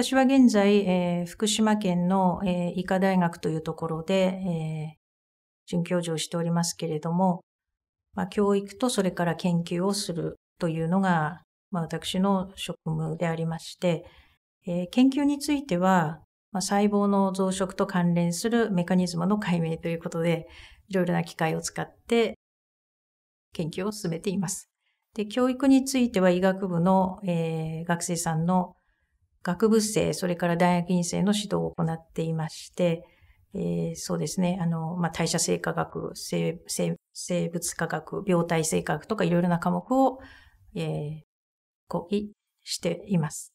私は現在、えー、福島県の、えー、医科大学というところで、えー、准教授をしておりますけれども、まあ、教育とそれから研究をするというのが、まあ、私の職務でありまして、えー、研究については、まあ、細胞の増殖と関連するメカニズムの解明ということで、いろいろな機械を使って研究を進めています。で、教育については医学部の、えー、学生さんの学部生、それから大学院生の指導を行っていまして、えー、そうですね、あの、まあ、代謝性科学生生物科学、病態性科学とかいろいろな科目を、えー、講義しています。